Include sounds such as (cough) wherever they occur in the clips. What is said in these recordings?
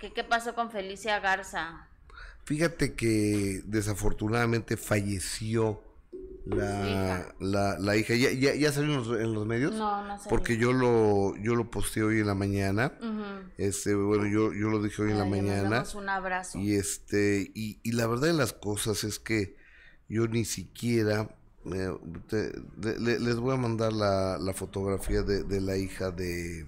¿Qué, ¿Qué, pasó con Felicia Garza? Fíjate que desafortunadamente falleció la, la, la hija. ¿Ya, ya, ya salió en los, medios? No, no salió. Porque yo lo, yo lo posteé hoy en la mañana. este, bueno, yo, yo lo dije hoy en la ah, mañana. un abrazo. Y, este, y, y la verdad de las cosas es que yo ni siquiera les voy a mandar la, la fotografía de, de, la hija de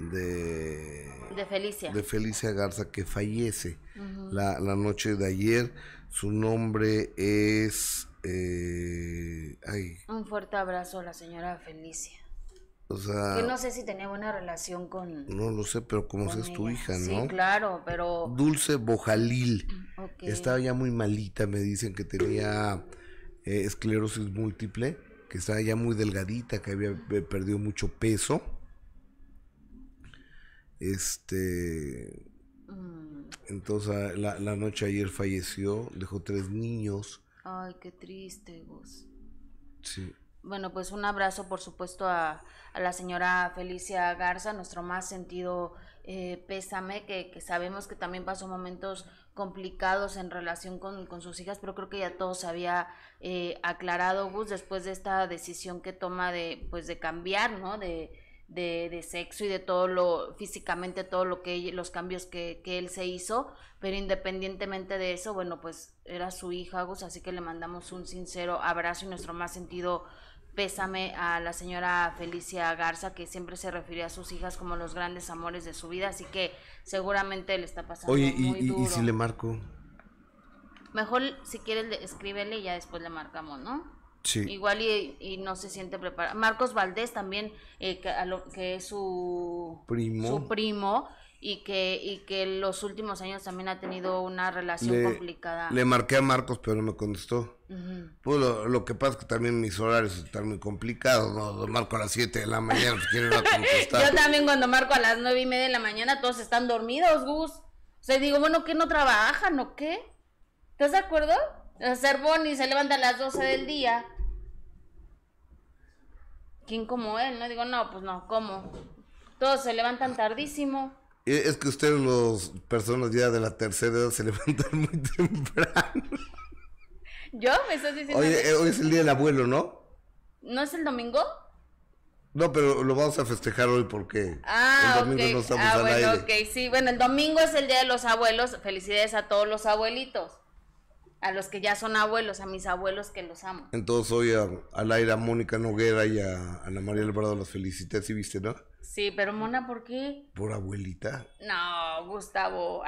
de de Felicia. De Felicia Garza, que fallece la, noche de ayer. Su nombre es... Eh, ay. Un fuerte abrazo a la señora Felicia. O sea, no sé si tenía buena relación con. No lo sé, pero como es tu hija, ¿no? claro, pero. Dulce Bojalil. Estaba ya muy malita, me dicen que tenía eh, esclerosis múltiple, que estaba ya muy delgadita, que había eh, perdido mucho peso. Este. Mm. Entonces, ah, la, la noche ayer falleció, dejó tres niños. Ay, qué triste, Gus. Sí. Bueno, pues un abrazo, por supuesto, a, la señora Felicia Garza, nuestro más sentido eh, pésame, que, sabemos que también pasó momentos complicados en relación con, sus hijas, pero creo que ya todo se había eh, aclarado, Gus, después de esta decisión que toma de, pues, de cambiar, ¿no? De, de, de, sexo y de todo lo físicamente, todo lo que los cambios que, que, él se hizo, pero independientemente de eso, bueno, pues era su hija Agus, así que le mandamos un sincero abrazo y nuestro más sentido pésame a la señora Felicia Garza, que siempre se refirió a sus hijas como los grandes amores de su vida, así que seguramente le está pasando Oye, muy y, y si le marco? Mejor, si quiere, escríbele y ya después le marcamos, ¿no? Igual y, no se siente preparado. Marcos Valdés también, eh, que, lo, que, es su primo, su primo y, que, y que los últimos años también ha tenido una relación complicada. Le marqué a Marcos, pero no me contestó. Pues lo, que pasa es que también mis horarios están muy complicados. ¿no? Marco a las 7 de la mañana, pues, contestar. Yo también cuando marco a las 9 y media de la mañana, todos están dormidos, Gus. O sea, digo, bueno, ¿qué no trabajan o qué? ¿Estás de acuerdo? Cervoni se levanta a las 12 del día ¿quién como él? No digo, no, pues no, ¿cómo? Todos se levantan tardísimo. Es que ustedes, los personas ya de la tercera edad, se (laughs) levantan muy temprano. ¿Yo? ¿Me estás diciendo? Eh, hoy, es el día del abuelo, ¿no? ¿No es el domingo? No, pero lo vamos a festejar hoy porque el ah, domingo no estamos ah, sí. Bueno, el domingo es el Día de los Abuelos. Felicidades a todos los abuelitos a los que ya son abuelos, a mis abuelos que los amo. Entonces hoy a, aire a Mónica Noguera y a Ana María Alvarado los felicité, ¿sí viste, no? Sí, pero Mona, ¿por qué? Por abuelita. No, Gustavo.